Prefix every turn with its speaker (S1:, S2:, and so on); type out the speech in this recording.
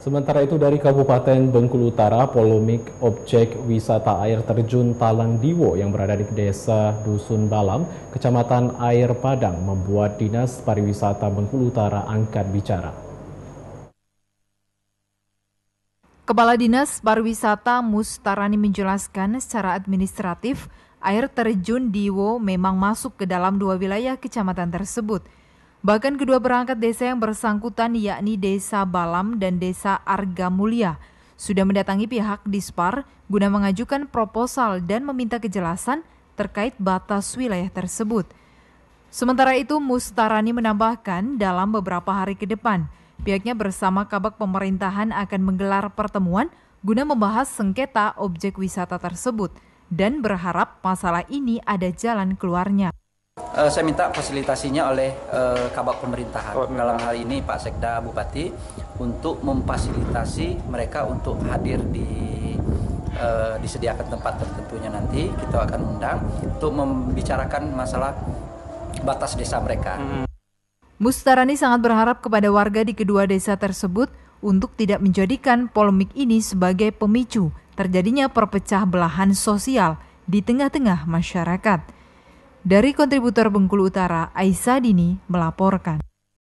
S1: Sementara itu dari Kabupaten Bengkulu Utara, polemik objek wisata air terjun Talang Diwo yang berada di desa Dusun Balam, Kecamatan Air Padang membuat Dinas Pariwisata Bengkulu Utara angkat bicara.
S2: Kepala Dinas Pariwisata Mustarani menjelaskan secara administratif, air terjun Diwo memang masuk ke dalam dua wilayah kecamatan tersebut – Bahkan kedua perangkat desa yang bersangkutan yakni Desa Balam dan Desa Arga Mulia sudah mendatangi pihak Dispar guna mengajukan proposal dan meminta kejelasan terkait batas wilayah tersebut. Sementara itu Mustarani menambahkan dalam beberapa hari ke depan pihaknya bersama Kabak Pemerintahan akan menggelar pertemuan guna membahas sengketa objek wisata tersebut dan berharap masalah ini ada jalan keluarnya
S3: uh, saya minta fasilitasinya oleh uh, kabak pemerintahan oh, dalam hal ini Pak Sekda Bupati untuk memfasilitasi mereka untuk hadir di uh, disediakan tempat tertentunya nanti kita akan undang untuk membicarakan masalah batas desa mereka.
S2: Hmm. Mustarani sangat berharap kepada warga di kedua desa tersebut untuk tidak menjadikan polemik ini sebagai pemicu terjadinya perpecah belahan sosial di tengah-tengah masyarakat. Dari kontributor Bengkulu Utara, Aisyah Dini melaporkan.